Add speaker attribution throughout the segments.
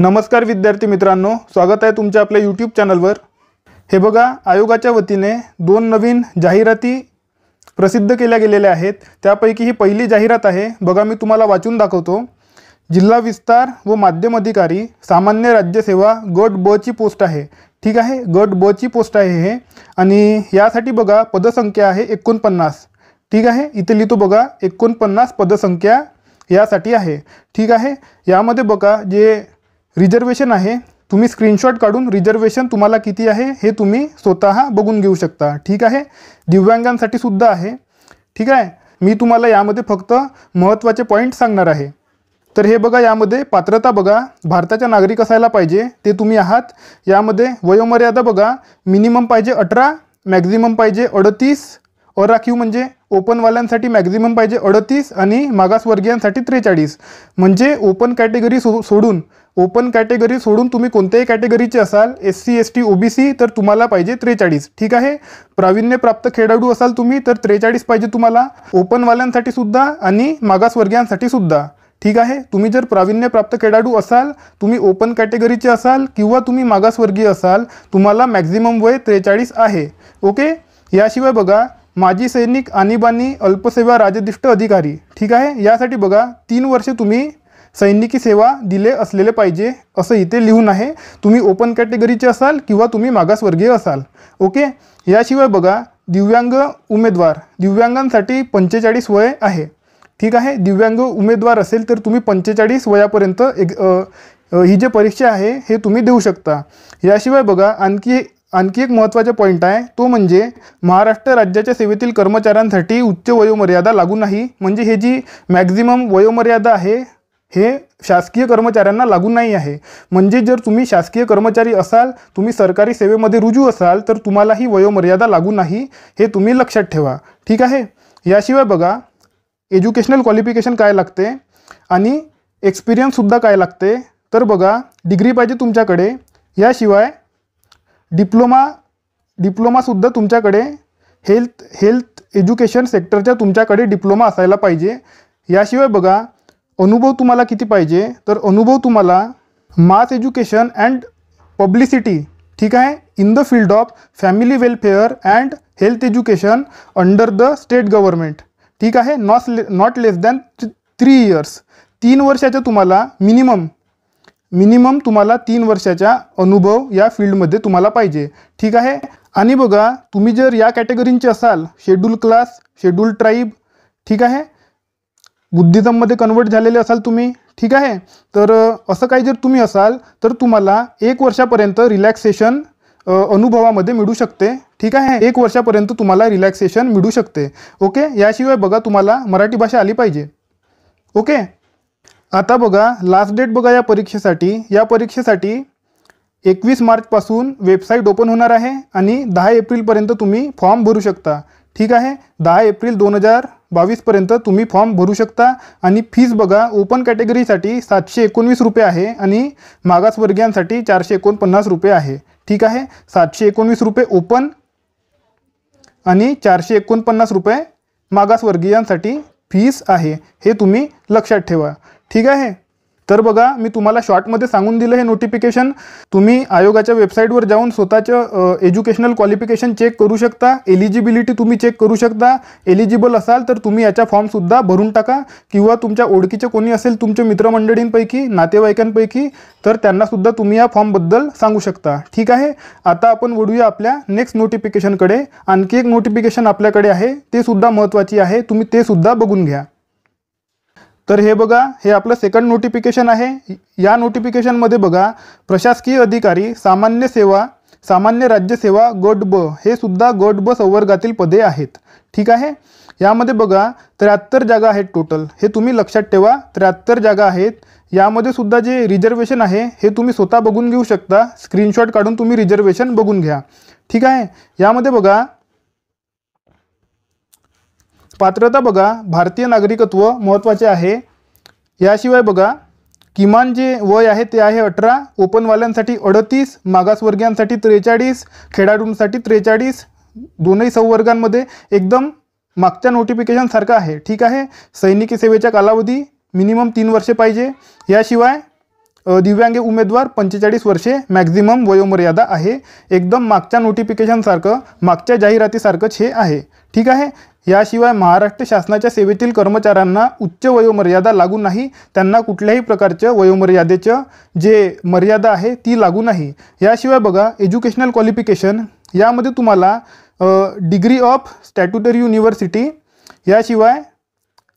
Speaker 1: नमस्कार विद्यार्थी मित्रांनो स्वागत आहे तुमच्या आपल्या यूट्यूब चॅनलवर हे बघा आयोगाच्या वतीने दोन नवीन जाहिराती प्रसिद्ध केल्या गेलेल्या आहेत त्यापैकी ही पहिली जाहिरात आहे बघा मी तुम्हाला वाचून दाखवतो जिल्हा विस्तार व माध्यम अधिकारी सामान्य राज्यसेवा गट ब ची पोस्ट आहे ठीक आहे गट ब ची पोस्ट आहे हे आणि यासाठी बघा पदसंख्या आहे एकोणपन्नास ठीक आहे इथे लिहितो बघा एकोणपन्नास पदसंख्या यासाठी आहे ठीक आहे यामध्ये बघा जे रिजर्वेशन आहे तुम्ही स्क्रीनशॉट काढून रिजर्वेशन तुम्हाला किती आहे हे तुम्ही स्वतः बघून घेऊ शकता ठीक आहे दिव्यांगांसाठी सुद्धा आहे ठीक आहे मी तुम्हाला यामध्ये फक्त महत्त्वाचे पॉईंट सांगणार आहे तर हे बघा यामध्ये पात्रता बघा भारताच्या नागरिक असायला पाहिजे ते तुम्ही आहात यामध्ये वयोमर्यादा बघा मिनिमम पाहिजे अठरा मॅक्झिमम पाहिजे अडतीस राखीव म्हणजे ओपनवाल्यांसाठी मॅक्झिमम पाहिजे अडतीस आणि मागासवर्गीयांसाठी त्रेचाळीस म्हणजे ओपन कॅटेगरी सो सोडून ओपन कॅटेगरी सोडून तुम्ही कोणत्याही कॅटेगरीचे असाल S C S T OBC तर तुम्हाला पाहिजे त्रेचाळीस ठीक आहे प्रावीण्यप्राप्त खेळाडू असाल तुम्ही तर त्रेचाळीस पाहिजे तुम्हाला ओपनवाल्यांसाठी सुद्धा आणि मागासवर्गीयांसाठी सुद्धा ठीक आहे तुम्ही जर प्रावीण्यप्राप्त खेळाडू असाल तुम्ही ओपन कॅटेगरीचे असाल किंवा तुम्ही मागासवर्गीय असाल तुम्हाला मॅक्झिमम वय त्रेचाळीस आहे ओके याशिवाय बघा माजी सैनिक आणीबाणी अल्पसेवा राजदिष्ट अधिकारी ठीक आहे यासाठी बघा तीन वर्षे तुम्ही सैनिकी सेवा दिले असलेले पाहिजे असं इथे लिहून आहे तुम्ही ओपन कॅटेगरीचे असाल किंवा तुम्ही मागासवर्गीय असाल ओके याशिवाय बघा दिव्यांग उमेदवार दिव्यांगांसाठी पंचेचाळीस वय आहे ठीक आहे दिव्यांग उमेदवार असेल तर तुम्ही पंचेचाळीस वयापर्यंत एक ही जे परीक्षा आहे हे तुम्ही देऊ शकता याशिवाय बघा आणखी आणखी एक महत्त्वाचा पॉईंट आहे तो म्हणजे महाराष्ट्र राज्याच्या सेवेतील कर्मचाऱ्यांसाठी उच्च वयोमर्यादा लागू नाही म्हणजे हे जी मॅक्झिमम वयोमर्यादा आहे हे शासकीय कर्मचाऱ्यांना लागू नाही आहे म्हणजे जर तुम्ही शासकीय कर्मचारी असाल तुम्ही सरकारी सेवेमध्ये रुजू असाल तर तुम्हाला ही वयोमर्यादा लागू नाही हे तुम्ही लक्षात ठेवा ठीक आहे याशिवाय बघा एज्युकेशनल क्वालिफिकेशन काय लागते आणि एक्सपिरियन्ससुद्धा काय लागते तर बघा डिग्री पाहिजे तुमच्याकडे याशिवाय डिप्लोमा डिप्लोमासुद्धा तुमच्याकडे हेल्थ हेल्थ एज्युकेशन सेक्टरच्या तुमच्याकडे डिप्लोमा असायला पाहिजे याशिवाय बघा अनुभव तुम्हाला किती पाहिजे तर अनुभव तुम्हाला मास एज्युकेशन अँड पब्लिसिटी ठीक आहे in the field of family welfare and health education under the state government ठीक आहे नॉट ले not less than three years तीन वर्षाच्या तुम्हाला मिनिमम मिनिमम तुम्हाला तीन वर्षाचा अनुभव या फील्डमध्ये तुम्हाला पाहिजे ठीक आहे आणि बघा तुम्ही जर या कॅटेगरींचे असाल शेड्यूल क्लास शेड्यूल ट्राईब ठीक आहे बुद्धिजममध्ये कन्वर्ट झालेले असाल तुम्ही ठीक आहे तर असं काही जर तुम्ही असाल तर तुम्हाला एक वर्षापर्यंत रिलॅक्सेशन अनुभवामध्ये मिळू शकते ठीक आहे एक वर्षापर्यंत तुम्हाला रिलॅक्सेशन मिळू शकते ओके याशिवाय बघा तुम्हाला मराठी भाषा आली पाहिजे ओके आता बघा लास्ट डेट बघा या परीक्षेसाठी या परीक्षेसाठी एकवीस मार्चपासून वेबसाईट ओपन होणार आहे आणि दहा एप्रिलपर्यंत तुम्ही फॉर्म भरू शकता ठीक आहे दहा एप्रिल दोन हजार बावीसपर्यंत तुम्ही फॉर्म भरू शकता आणि फीज बघा ओपन कॅटेगरीसाठी सातशे एकोणवीस रुपये आहे आणि मागासवर्गीयांसाठी चारशे एकोणपन्नास रुपये आहे ठीक आहे सातशे एकोणवीस रुपये ओपन आणि चारशे एकोणपन्नास रुपये मागासवर्गीयांसाठी फीस आहे हे तुम्ही लक्षात ठेवा ठीक आहे तर बघा मी तुम्हाला शॉर्टमध्ये सांगून दिलं हे नोटिफिकेशन तुम्ही आयोगाच्या वेबसाईटवर जाऊन स्वतःचं एज्युकेशनल क्वालिफिकेशन चेक करू शकता एलिजिबिलिटी तुम्ही चेक करू शकता एलिजिबल असाल तर तुम्ही याच्या फॉर्मसुद्धा भरून टाका किंवा तुमच्या ओळखीचे कोणी असेल तुमच्या मित्रमंडळींपैकी नातेवाईकांपैकी तर त्यांनासुद्धा तुम्ही या फॉर्मबद्दल सांगू शकता ठीक आहे आता आपण वळूया आपल्या नेक्स्ट नोटिफिकेशनकडे आणखी एक नोटिफिकेशन आपल्याकडे आहे ते सुद्धा महत्त्वाची आहे तुम्ही ते सुद्धा बघून घ्या तर हे बघा हे आपलं सेकंड नोटिफिकेशन आहे या नोटिफिकेशनमध्ये बघा प्रशासकीय अधिकारी सामान्य सेवा सामान्य राज्यसेवा गट ब हे सुद्धा गट ब संवर्गातील पदे आहेत ठीक आहे यामध्ये बघा त्र्याहत्तर जागा आहेत टोटल हे तुम्ही लक्षात ठेवा त्र्याहत्तर जागा आहेत यामध्ये सुद्धा जे रिझर्वेशन आहे हे तुम्ही स्वतः बघून घेऊ शकता स्क्रीनशॉट काढून तुम्ही रिझर्वेशन बघून घ्या ठीक आहे यामध्ये बघा पात्रता बघा भारतीय नागरिकत्व महत्त्वाचे आहे याशिवाय बघा किमान जे वय आहे ते आहे अठरा ओपनवाल्यांसाठी अडतीस मागासवर्गीयांसाठी त्रेचाळीस खेळाडूंसाठी त्रेचाळीस दोनही संवर्गांमध्ये एकदम मागच्या नोटिफिकेशनसारखं आहे ठीक आहे सैनिकी सेवेच्या कालावधी मिनिमम तीन वर्षे पाहिजे याशिवाय दिव्यांग उमेदवार पंचेचाळीस वर्षे मॅक्झिमम वयोमर्यादा आहे एकदम मागच्या नोटिफिकेशनसारखं मागच्या जाहिरातीसारखंच हे आहे ठीक आहे याशिवाय महाराष्ट्र शासनाच्या सेवेतील कर्मचाऱ्यांना उच्च वयोमर्यादा लागू नाही त्यांना कुठल्याही प्रकारचं वयोमर्यादेचं जे मर्यादा आहे ती लागू नाही याशिवाय बघा एज्युकेशनल क्वालिफिकेशन यामध्ये तुम्हाला डिग्री ऑफ स्टॅट्युटरी युनिव्हर्सिटी याशिवाय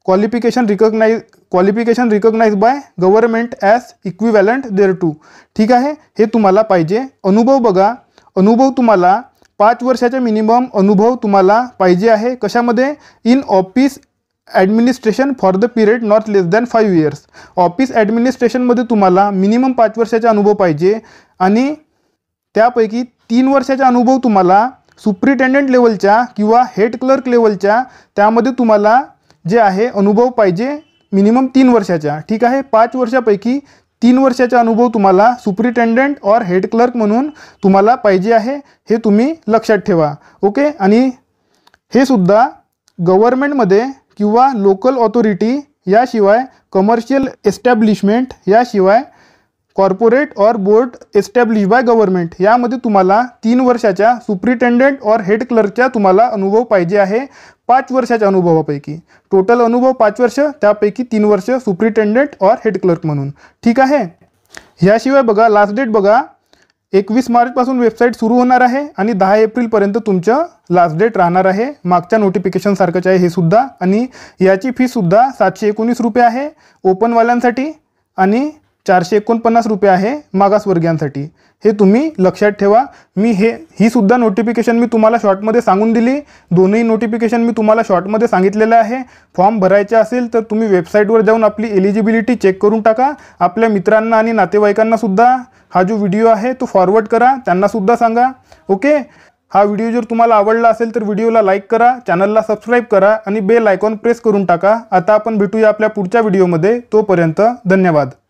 Speaker 1: qualification recognise qualification recognise by government as equivalent thereto ठीक आहे हे तुम्हाला पाहिजे अनुभव बघा अनुभव तुम्हाला पाच वर्षाचा मिनिमम अनुभव तुम्हाला पाहिजे आहे कशामध्ये in office administration for the period not less than five years office ॲडमिनिस्ट्रेशनमध्ये तुम्हाला मिनिमम पाच वर्षाचा अनुभव पाहिजे आणि त्यापैकी तीन वर्षाचा अनुभव तुम्हाला सुप्रिटेंडंट लेवलच्या किंवा हेड क्लर्क लेवलच्या त्यामध्ये तुम्हाला जे आहे अनुभव पाहिजे मिनिमम तीन वर्षाच्या ठीक आहे पाच वर्षापैकी तीन वर्षाचा अनुभव तुम्हाला सुप्रिटेंडंट और हेड क्लर्क म्हणून तुम्हाला पाहिजे आहे हे तुम्ही लक्षात ठेवा ओके आणि हे सुद्धा गव्हर्मेंटमध्ये किंवा लोकल ऑथॉरिटी याशिवाय कमर्शियल एस्टॅब्लिशमेंट याशिवाय कॉर्पोरेट और बोर्ड एस्टॅब्लिश बाय गव्हर्नमेंट यामध्ये तुम्हाला तीन वर्षाच्या सुप्रिटेंडेंट और हेड क्लर्कच्या तुम्हाला अनुभव पाहिजे आहे पाच वर्षाच्या अनुभवापैकी टोटल अनुभव पाच वर्ष त्यापैकी तीन वर्ष सुप्रिटेंडेंट और हेड क्लर्क म्हणून ठीक आहे ह्याशिवाय बघा लास्ट डेट बघा एकवीस मार्चपासून वेबसाईट सुरू होणार आहे आणि दहा एप्रिलपर्यंत तुमचं लास्ट डेट राहणार आहे मागच्या नोटिफिकेशनसारखंच आहे हे सुद्धा आणि याची फीसुद्धा सातशे एकोणीस रुपये आहे ओपनवाल्यांसाठी आणि चारशे एकोणपन्नास रुपये आहे मागासवर्गीयांसाठी हे तुम्ही लक्षात ठेवा मी हे ही सुद्धा नोटिफिकेशन मी तुम्हाला शॉर्टमध्ये सांगून दिली दोन्ही नोटिफिकेशन मी तुम्हाला शॉर्टमध्ये सांगितलेलं आहे फॉर्म भरायचे असेल तर तुम्ही वेबसाईटवर जाऊन आपली एलिजिबिलिटी चेक करून टाका आपल्या मित्रांना आणि नातेवाईकांना सुद्धा हा जो व्हिडिओ आहे तो फॉरवर्ड करा त्यांनासुद्धा सांगा ओके हा व्हिडिओ जर तुम्हाला आवडला असेल तर व्हिडिओला लाईक करा चॅनलला सबस्क्राईब करा आणि बेल आयकॉन प्रेस करून टाका आता आपण भेटूया आपल्या पुढच्या व्हिडिओमध्ये तोपर्यंत धन्यवाद